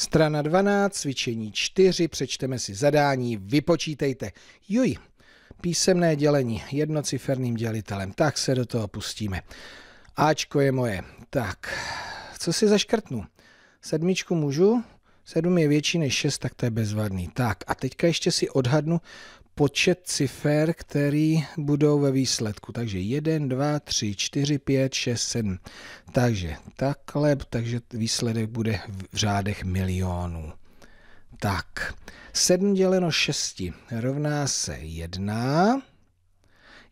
Strana 12, cvičení 4, přečteme si zadání, vypočítejte. Juj, písemné dělení jednociferným dělitelem, tak se do toho pustíme. Ačko je moje. Tak, co si zaškrtnu? Sedmičku můžu, Sedm je větší než šest, tak to je bezvadný. Tak a teďka ještě si odhadnu, počet cifer, který budou ve výsledku. Takže 1, 2, 3, 4, 5, 6, 7. Takže takhle, takže výsledek bude v řádech milionů. Tak, 7 děleno 6 rovná se 1.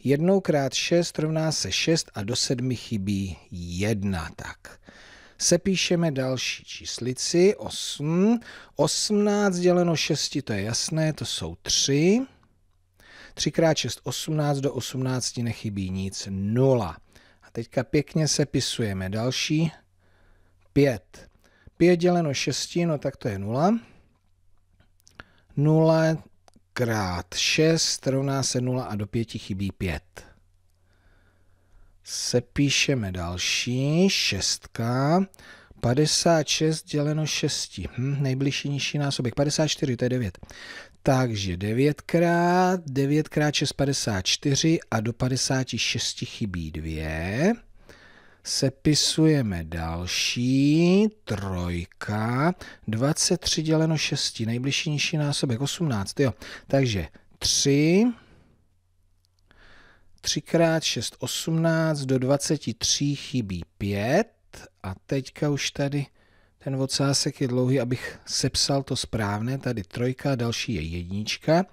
1 krát 6 rovná se 6 a do 7 chybí 1. Tak, sepíšeme další číslici 8. 18 děleno 6 to je jasné, to jsou 3. 3x6 18 do 18 nechybí nic, 0. A teďka pěkně sepisujeme další 5. 5 děleno 6, no tak to je 0. 0 krát 6 rovná se 0 a do 5 chybí 5. Sepíšeme další, 6. 56 děleno 6, hm, nejbližší nižší násobek, 54, to je 9. Takže 9 x 9 x 6, 54 a do 56 chybí 2. Sepisujeme další, trojka, 23 děleno 6, nejbližší nižší násobek, 18, jo. Takže 3, 3 x 6, 18, do 23 chybí 5 a teďka už tady ten odsásek je dlouhý, abych sepsal to správné. Tady trojka, další je jednička.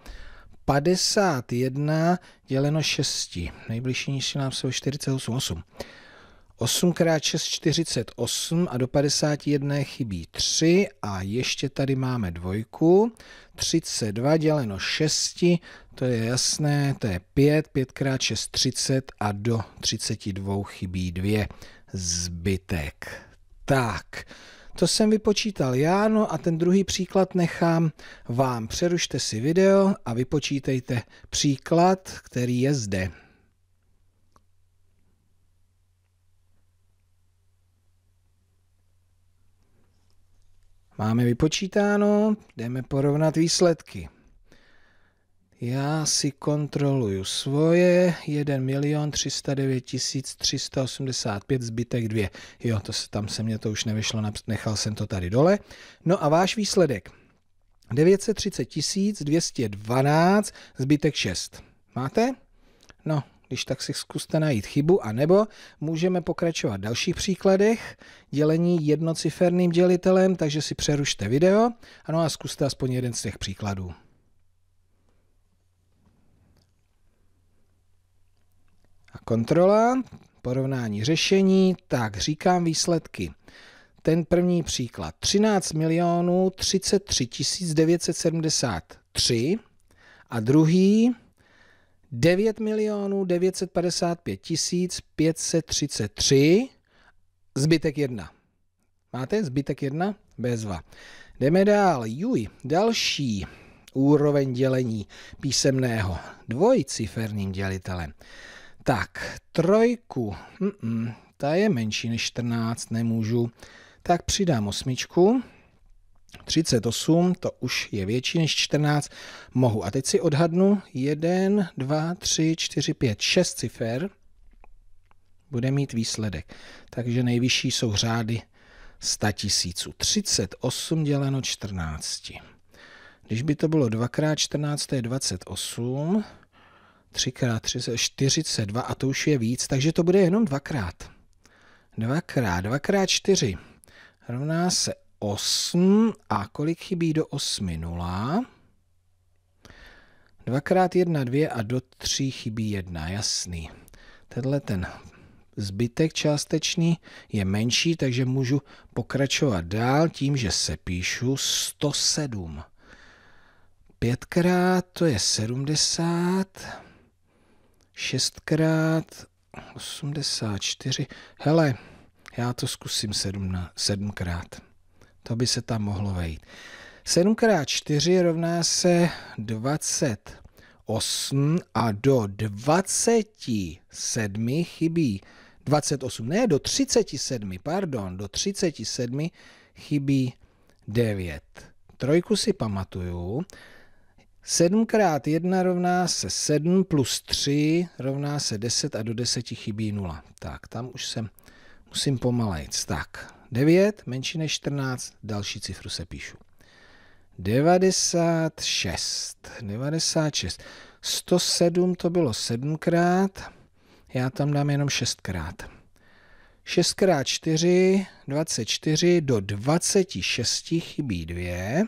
51 děleno 6. Nejbližší nižší nám jsou 48. 8. 8 x 6 48 a do 51 chybí 3 a ještě tady máme dvojku. 32 děleno 6, to je jasné, to je 5, 5 x 6 30 a do 32 chybí 2 zbytek. Tak, to jsem vypočítal já, no a ten druhý příklad nechám vám. Přerušte si video a vypočítejte příklad, který je zde. Máme vypočítáno, jdeme porovnat výsledky. Já si kontroluju svoje, 1 milion 309 385, zbytek 2. Jo, to se, tam se mě to už nevyšlo, nechal jsem to tady dole. No a váš výsledek? 930 212, zbytek 6. Máte? No, když tak si zkuste najít chybu, anebo můžeme pokračovat v dalších příkladech, dělení jednociferným dělitelem, takže si přerušte video, ano a zkuste aspoň jeden z těch příkladů. A kontrola, porovnání řešení, tak říkám výsledky. Ten první příklad. 13 milionů 33 973 a druhý 9 milionů 955 533, zbytek 1. Máte zbytek 1? Bezva. Jdeme dál. Juj, další úroveň dělení písemného dvojciferným dělitelem. Tak, trojku, Mm-mm, ta je menší než 14, nemůžu. Tak přidám osmičku, 38, to už je větší než 14, mohu. A teď si odhadnu 1, 2, 3, 4, 5, 6 cifer, bude mít výsledek. Takže nejvyšší jsou řády 100 tisíců. 38 děleno 14. Když by to bylo 2x14, to je 28. Třikrát, třicet, 42 a to už je víc, takže to bude jenom dvakrát. Dvakrát, dvakrát čtyři rovná se 8 a kolik chybí do 8? 0. Dvakrát jedna dvě a do tří chybí jedna, jasný. Tenhle ten zbytek částečný je menší, takže můžu pokračovat dál tím, že se píšu 107. Pětkrát to je 70 šestkrát 84. Hele, já to zkusím 7 sedmkrát. To by se tam mohlo vejít. 7 x 4 rovná se 28 a do 27 chybí 28, ne, do 37, pardon, do 37 chybí 9. Trojku si pamatuju, 7 x 1 rovná se 7 plus 3 rovná se 10 a do 10 chybí 0. Tak, tam už se musím pomalejc. Tak, 9 menší než 14, další cifru se píšu. 96, 96, 107 to bylo 7 krát, já tam dám jenom 6 krát. 6 krát 4, 24, do 26 chybí 2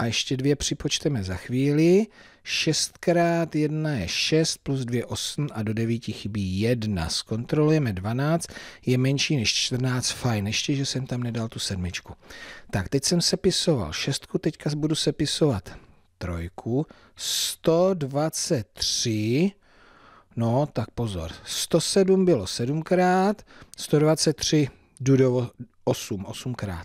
a ještě dvě připočteme za chvíli. 6 x 1 je 6 plus 2 8 a do 9 chybí 1. Zkontrolujeme 12, je menší než 14, fajn, ještě, že jsem tam nedal tu sedmičku. Tak, teď jsem sepisoval 6, teďka budu sepisovat 3. 123, no tak pozor, 107 bylo 7 x 123 jdu do 8, 8krát.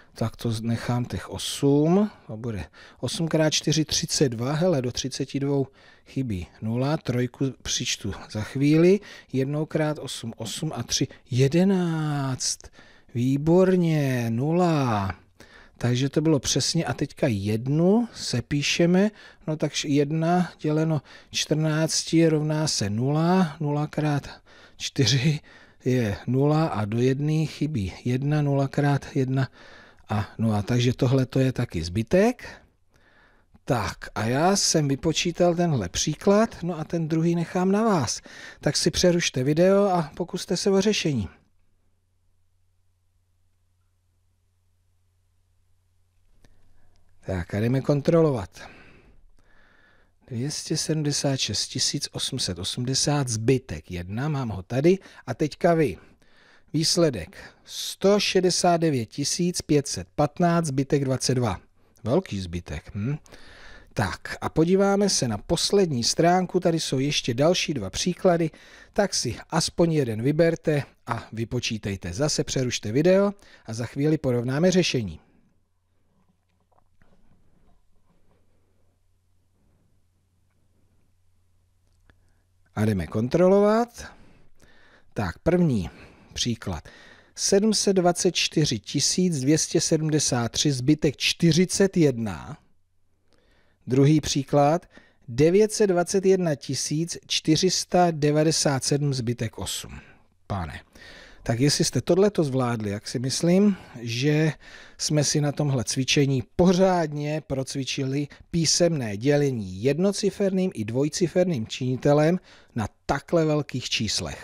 tak to nechám těch 8, to bude 8 x 4, 32, hele, do 32 chybí 0, trojku přičtu za chvíli, 1 x 8, 8 a 3, 11, výborně, 0, takže to bylo přesně a teďka jednu se píšeme, no takže 1 děleno 14 rovná se 0, 0 x 4 je 0 a do 1 chybí 1, 0 x 1 a, no a takže tohle to je taky zbytek. Tak a já jsem vypočítal tenhle příklad, no a ten druhý nechám na vás. Tak si přerušte video a pokuste se o řešení. Tak a jdeme kontrolovat. 276 880, zbytek 1, mám ho tady. A teďka vy. Výsledek 169 515, zbytek 22. Velký zbytek. Hm? Tak a podíváme se na poslední stránku, tady jsou ještě další dva příklady, tak si aspoň jeden vyberte a vypočítejte. Zase přerušte video a za chvíli porovnáme řešení. A jdeme kontrolovat. Tak první Příklad. 724 273 zbytek 41. Druhý příklad. 921 497 zbytek 8. Pane, tak jestli jste tohleto zvládli, jak si myslím, že jsme si na tomhle cvičení pořádně procvičili písemné dělení jednociferným i dvojciferným činitelem na takhle velkých číslech.